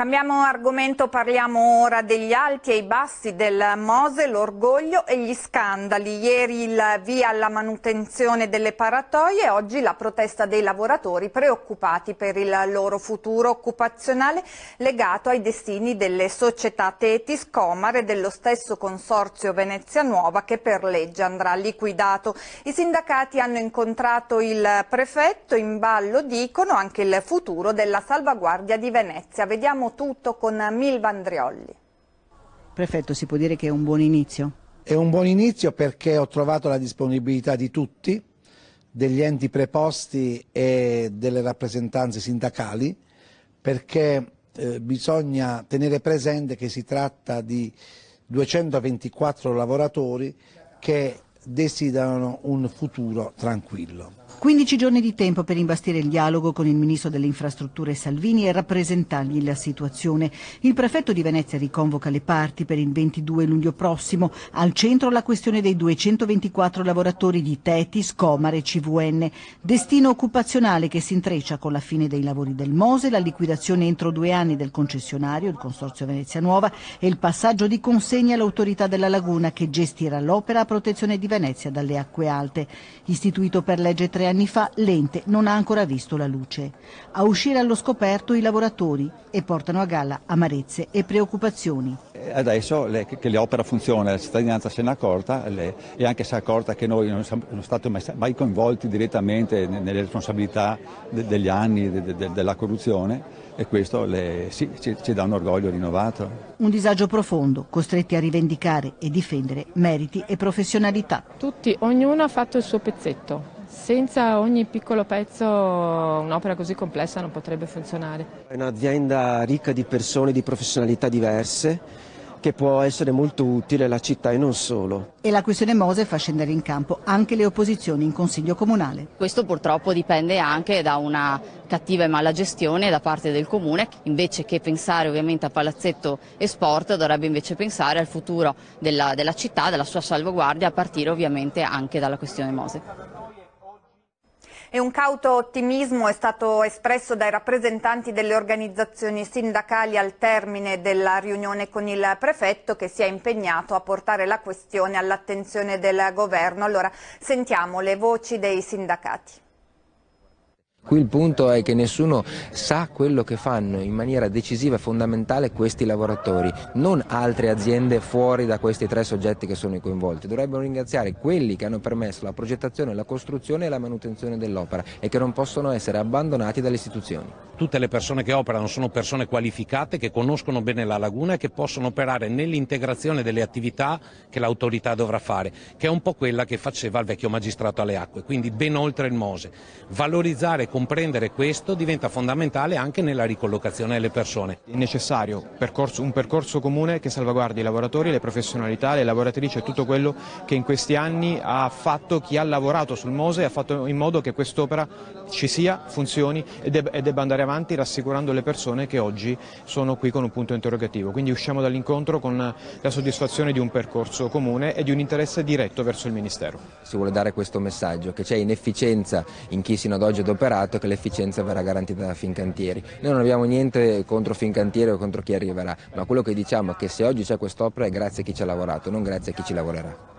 Cambiamo argomento, parliamo ora degli alti e i bassi del Mose, l'orgoglio e gli scandali. Ieri il via alla manutenzione delle paratoie, oggi la protesta dei lavoratori preoccupati per il loro futuro occupazionale legato ai destini delle società Tetis, Comar e dello stesso consorzio Venezia Nuova che per legge andrà liquidato. I sindacati hanno incontrato il prefetto, in ballo dicono anche il futuro della salvaguardia di Venezia. Vediamo tutto con Mil Vandriolli. Prefetto, si può dire che è un buon inizio? È un buon inizio perché ho trovato la disponibilità di tutti, degli enti preposti e delle rappresentanze sindacali, perché eh, bisogna tenere presente che si tratta di 224 lavoratori che desiderano un futuro tranquillo. 15 giorni di tempo per imbastire il dialogo con il ministro delle infrastrutture Salvini e rappresentargli la situazione. Il prefetto di Venezia riconvoca le parti per il 22 luglio prossimo. Al centro la questione dei 224 lavoratori di Tetis, Comare e CVN. Destino occupazionale che si intreccia con la fine dei lavori del Mose, la liquidazione entro due anni del concessionario, il Consorzio Venezia Nuova e il passaggio di consegna all'autorità della Laguna che gestirà l'opera a protezione di Venezia dalle acque alte. Istituito per legge tre anni fa, l'ente non ha ancora visto la luce. A uscire allo scoperto i lavoratori e portano a galla amarezze e preoccupazioni. Eh, adesso le, che l'opera funziona, la cittadinanza se ne è accorta le, e anche se è accorta che noi non siamo, non stati mai, mai, coinvolti direttamente nelle responsabilità de, degli anni de, de, della corruzione e questo le, sì, ci, ci dà un orgoglio rinnovato. Un disagio profondo, costretti a rivendicare e difendere meriti e professionalità. Tutti, ognuno ha fatto il suo pezzetto, senza ogni piccolo pezzo un'opera così complessa non potrebbe funzionare. È un'azienda ricca di persone, di professionalità diverse che può essere molto utile alla città e non solo. E la questione Mose fa scendere in campo anche le opposizioni in Consiglio Comunale. Questo purtroppo dipende anche da una cattiva e mala gestione da parte del Comune, invece che pensare ovviamente a palazzetto e sport dovrebbe invece pensare al futuro della, della città, della sua salvaguardia, a partire ovviamente anche dalla questione Mose e un cauto ottimismo è stato espresso dai rappresentanti delle organizzazioni sindacali al termine della riunione con il prefetto che si è impegnato a portare la questione all'attenzione del governo. Allora sentiamo le voci dei sindacati. Qui il punto è che nessuno sa quello che fanno in maniera decisiva e fondamentale questi lavoratori, non altre aziende fuori da questi tre soggetti che sono coinvolti. Dovrebbero ringraziare quelli che hanno permesso la progettazione, la costruzione e la manutenzione dell'opera e che non possono essere abbandonati dalle istituzioni. Tutte le persone che operano sono persone qualificate che conoscono bene la laguna e che possono operare nell'integrazione delle attività che l'autorità dovrà fare, che è un po' quella che faceva il vecchio magistrato alle acque, quindi ben oltre il Mose. Valorizzare comprendere questo diventa fondamentale anche nella ricollocazione delle persone. È necessario percorso, un percorso comune che salvaguardi i lavoratori, le professionalità, le lavoratrici e tutto quello che in questi anni ha fatto chi ha lavorato sul Mose e ha fatto in modo che quest'opera ci sia, funzioni e, deb e debba andare avanti rassicurando le persone che oggi sono qui con un punto interrogativo. Quindi usciamo dall'incontro con la soddisfazione di un percorso comune e di un interesse diretto verso il Ministero. Si vuole dare questo messaggio che c'è inefficienza in chi sino ad oggi è adoperato assicurato che l'efficienza verrà garantita da Fincantieri. Noi non abbiamo niente contro Fincantieri o contro chi arriverà, ma quello che diciamo è che se oggi c'è quest'opera è grazie a chi ci ha lavorato, non grazie a chi ci lavorerà.